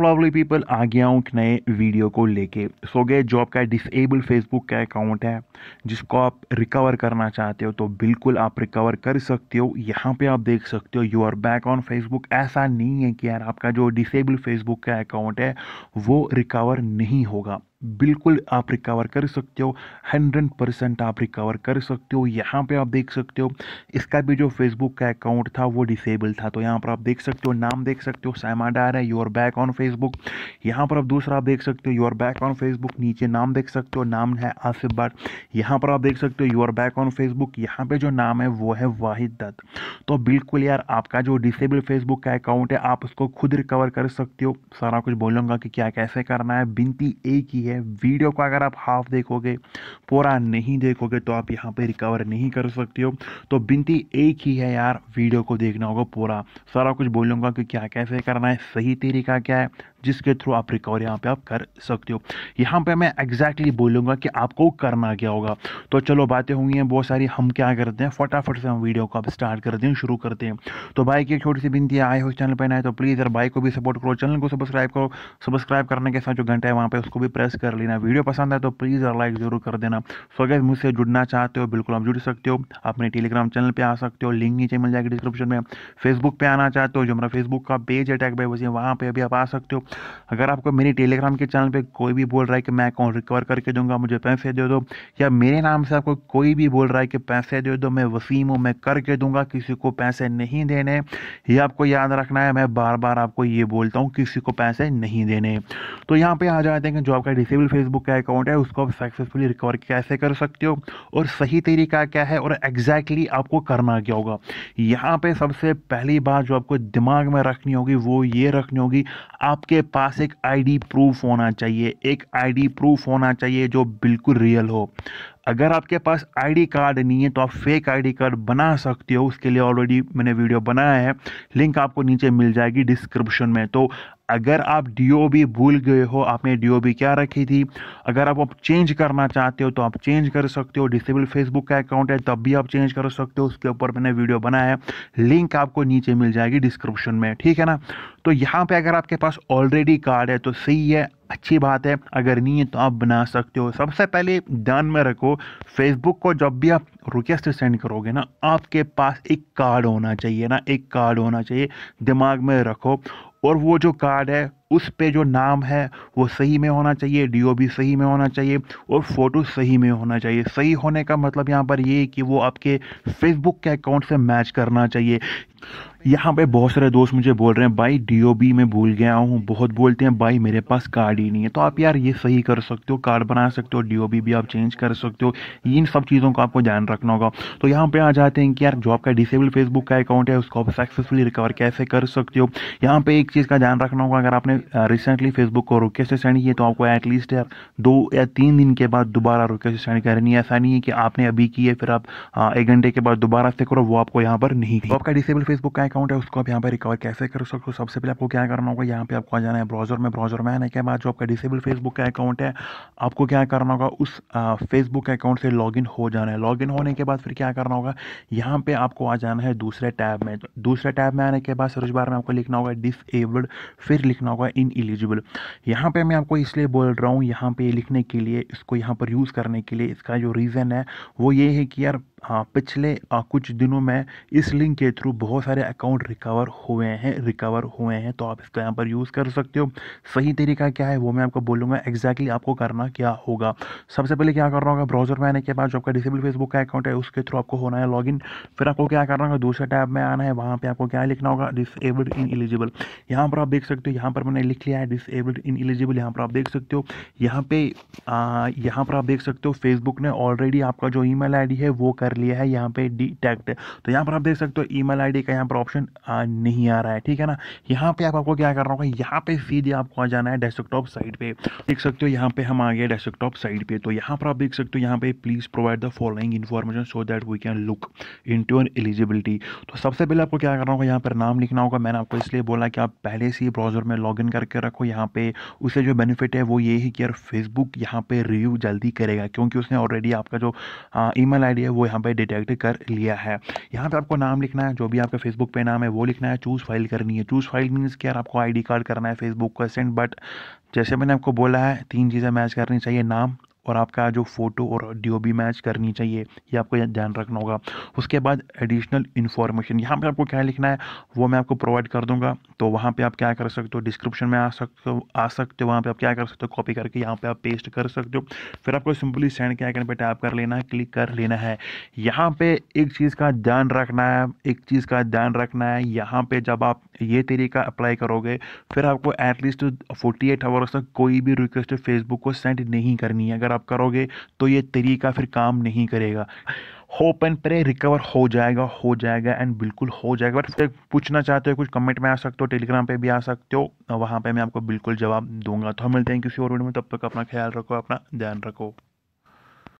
lovely people आ गया हूँ एक नए वीडियो को लेके सो गए जो आपका डिसेबल फेसबुक का अकाउंट है जिसको आप रिकवर करना चाहते हो तो बिल्कुल आप रिकवर कर सकते हो यहाँ पे आप देख सकते हो you are back on Facebook ऐसा नहीं है कि यार आपका जो डिसेबल फेसबुक का अकाउंट है वो रिकवर नहीं होगा बिल्कुल आप रिकवर कर सकते हो हंड्रेड परसेंट आप रिकवर कर सकते हो यहाँ पे आप देख सकते हो इसका भी जो फेसबुक का अकाउंट था वो डिसेबल था तो यहाँ पर आप देख सकते हो नाम देख सकते हो सैमा डायर है योर बैक ऑन फेसबुक यहाँ पर आप दूसरा आप देख सकते हो योर बैक ऑन फेसबुक नीचे नाम देख सकते हो नाम है आसिफ बट यहाँ पर आप देख सकते हो योर बैक ऑन फेसबुक यहाँ पर जो नाम है वो है वाहिद दत्त तो बिल्कुल यार आपका जो डिसेबल फेसबुक का अकाउंट है आप उसको खुद रिकवर कर सकते हो सारा कुछ बोलूँगा कि क्या कैसे करना है बिनती एक ही है है वीडियो को अगर आप हाफ देखोगे पूरा नहीं देखोगे तो आप यहाँ पे रिकवर नहीं कर सकते हो तो बिनती एक ही है यार वीडियो को देखना होगा पूरा सारा कुछ बोलूँगा कि क्या कैसे करना है सही तरीका क्या है जिसके थ्रू आप रिकवर यहाँ पे आप कर सकते हो यहाँ पे मैं एग्जैक्टली बोलूँगा कि आपको करना क्या होगा तो चलो बातें होंगी हैं बहुत सारी हम क्या करते हैं फटाफट से हम वीडियो को आप स्टार्ट करते हैं शुरू करते हैं तो भाई की एक छोटी सी बिनती है आए हो चैनल पर ना तो प्लीज़ यार भाई को भी सपोर्ट करो चैनल को सब्सक्राइब करो सब्सक्राइब करने के साथ जो घंटा है वहाँ पर उसको भी प्रेस कर लेना वीडियो पसंद है तो प्लीज़ यार लाइक ज़रूर कर देना सो अगर मुझसे जुड़ना चाहते हो बिल्कुल आप जुड़ सकते हो अपने टेलीग्राम चैनल पर आ सकते हो लिंक नीचे मिल जाएगी डिस्क्रिप्शन में फेसबुक पर आना चाहते हो जो मेरा फेसबुक का पेज अटैक बाई वजह वहाँ पर भी आप आ सकते हो अगर आपको मेरे टेलीग्राम के चैनल पे कोई भी बोल रहा है कि मैं अकाउंट रिकवर करके दूंगा मुझे पैसे दे दो या मेरे नाम से आपको कोई भी बोल रहा है कि पैसे दे दो मैं वसीम हूँ मैं करके दूंगा किसी को पैसे नहीं देने ये आपको याद रखना है मैं बार बार आपको ये बोलता हूँ किसी को पैसे नहीं देने तो यहाँ पर आ जाते हैं कि जो आपका डिसेबल फेसबुक का अकाउंट है उसको आप सक्सेसफुली रिकवर कैसे कर सकते हो और सही तरीका क्या है और एग्जैक्टली आपको करना क्या होगा यहाँ पर सबसे पहली बात जो आपको दिमाग में रखनी होगी वो ये रखनी होगी आपके पास एक आईडी प्रूफ होना चाहिए एक आईडी प्रूफ होना चाहिए जो बिल्कुल रियल हो अगर आपके पास आईडी कार्ड नहीं है तो आप फेक आईडी कार्ड बना सकते हो उसके लिए ऑलरेडी मैंने वीडियो बनाया है लिंक आपको नीचे मिल जाएगी डिस्क्रिप्शन में तो अगर आप डीओबी भूल गए हो आपने डीओबी क्या रखी थी अगर आप अब चेंज करना चाहते हो तो आप चेंज कर सकते हो डिसेबल फेसबुक का अकाउंट है तब भी आप चेंज कर सकते हो उसके ऊपर मैंने वीडियो बनाया है लिंक आपको नीचे मिल जाएगी डिस्क्रिप्शन में ठीक है ना तो यहाँ पे अगर आपके पास ऑलरेडी कार्ड है तो सही है अच्छी बात है अगर नहीं है तो आप बना सकते हो सबसे पहले ध्यान में रखो फेसबुक को जब भी आप रिक्वेस्ट सेंड करोगे ना आपके पास एक कार्ड होना चाहिए ना एक कार्ड होना चाहिए दिमाग में रखो और वो जो कार्ड है उस पे जो नाम है वो सही में होना चाहिए डी सही में होना चाहिए और फ़ोटो सही में होना चाहिए सही होने का मतलब यहाँ पर ये कि वो आपके फेसबुक के अकाउंट से मैच करना चाहिए यहाँ पे बहुत सारे दोस्त मुझे बोल रहे हैं भाई डीओबी में भूल गया हूँ बहुत बोलते हैं भाई मेरे पास कार्ड ही नहीं है तो आप यार ये सही कर सकते हो कार्ड बना सकते हो डीओबी भी आप चेंज कर सकते हो इन सब चीज़ों का आपको ध्यान रखना होगा तो यहाँ पे आ जाते हैं कि यार जो आपका डिसेबल फेसबुक का अकाउंट है उसको आप सक्सेसफुली रिकवर कैसे कर सकते हो यहाँ पे एक चीज़ का ध्यान रखना होगा अगर आपने रिसेंटली फेसबुक को रोके से सेंड किया तो आपको एटलीस्ट यार दो या तीन दिन के बाद दोबारा रोके से सेंड करनी है ऐसा नहीं है कि आपने अभी की है फिर आप एक घंटे के बाद दोबारा से करो वो आपको यहाँ पर नहीं आपका डिसेबल फेसबुक का अकाउंट है उसको आप यहाँ पर रिकवर कैसे कर सकते हो सबसे पहले आपको क्या करना होगा यहाँ पे आपको आ जाना है ब्राउजर में ब्राउजर में आने के बाद जो आपका डिसेबल फेसबुक का अकाउंट है आपको क्या करना होगा उस फेसबुक अकाउंट से लॉगिन हो जाना है लॉगिन होने के बाद फिर क्या करना होगा यहाँ पर आपको आ जाना है दूसरे टैब में तो दूसरे टैब में आने के बाद सर्च बार में आपको लिखना होगा डिसेबल्ड फिर लिखना होगा इन एलिजिबल यहाँ मैं आपको इसलिए बोल रहा हूँ यहाँ पर लिखने के लिए इसको यहाँ पर यूज़ करने के लिए इसका जो रीज़न है वो ये है कि यार हाँ पिछले कुछ दिनों में इस लिंक के थ्रू बहुत सारे अकाउंट रिकवर हुए हैं रिकवर हुए हैं तो आप इसको यहाँ पर यूज़ कर सकते हो सही तरीका क्या है वो मैं आपको बोलूँगा एग्जैक्टली आपको करना क्या होगा सबसे पहले क्या करना होगा ब्राउजर में आने के बाद जो आपका डिसेबल फेसबुक का अकाउंट है उसके थ्रू आपको होना है लॉगिन फिर आपको क्या करना होगा दूसरे टैब में आना है वहाँ पर आपको क्या लिखना होगा डिसेबल्ड इन एलिजिबल यहाँ पर आप देख सकते हो यहाँ पर मैंने लिख लिया है डिसेबल्ड इन एलिजिबल यहाँ पर आप देख सकते हो यहाँ पे यहाँ पर आप देख सकते हो फेसबुक ने ऑलरेडी आपका जो ई मेल है वो कर कर लिया है यहाँ पे डिटेक्ट तो यहाँ पर आप देख सकते हो ईमेल आईडी का यहाँ पर ऑप्शन नहीं आ रहा है ठीक है ना यहाँ पे आप आपको क्या करना होगा यहाँ पे सीधे आपको आ जाना है डेस्कटॉप साइड पे देख सकते हो यहाँ पे हम आ गए डेस्कटॉप साइड पे तो यहाँ पर आप देख सकते हो यहाँ पे please provide the following information so that we can look into an eligibility तो सबसे पहले आपको क्या करना होगा यहाँ पर नाम लिखना होगा मैंने आपको इसलिए बोला कि आप पहले से ही ब्राउज़र में लॉगिन करके रखो यहाँ पे उसे जो बेनिफिट है वो ये है कि यार फेसबुक यहाँ पे रिव्यू जल्दी करेगा क्योंकि उसने ऑलरेडी आपका जो ई मेल है वो यहाँ पर डिटेक्ट कर लिया है यहाँ पे आपको नाम लिखना है जो भी आपका फेसबुक पे नाम है वो लिखना है चूज़ फाइल करनी है चूज़ फाइल मीन्स कि यार आपको आई कार्ड करना है फेसबुक का सेंड बट जैसे मैंने आपको बोला है तीन चीज़ें मैच करनी चाहिए नाम और आपका जो फ़ोटो और भी मैच करनी चाहिए ये आपको ध्यान रखना होगा उसके बाद एडिशनल इन्फॉर्मेशन यहाँ पे आपको क्या लिखना है वो मैं आपको प्रोवाइड कर दूंगा तो वहाँ पे आप क्या कर सकते हो डिस्क्रिप्शन में आ सकते हो आ सकते हो वहाँ पे आप क्या कर सकते हो कॉपी करके यहाँ पे आप पेस्ट कर सकते हो फिर आपको सिंपली सेंड के आइकन पर टैप कर लेना है क्लिक कर लेना है यहाँ पर एक चीज़ का ध्यान रखना है एक चीज़ का ध्यान रखना है यहाँ पर जब आप ये तरीका अप्लाई करोगे फिर आपको एटलीस्ट फोर्टी एट आवर्स तक कोई भी रिक्वेस्ट फेसबुक को सेंड नहीं करनी है अगर आप करोगे तो ये तरीका फिर काम नहीं करेगा होप एंड प्रे रिकवर हो जाएगा हो जाएगा एंड बिल्कुल हो जाएगा बट पूछना चाहते हो कुछ कमेंट में आ सकते हो टेलीग्राम पे भी आ सकते हो वहाँ पे मैं आपको बिल्कुल जवाब दूंगा तो हम मिलते हैं किसी और वीडियो में तब तक अपना ख्याल रखो अपना ध्यान रखो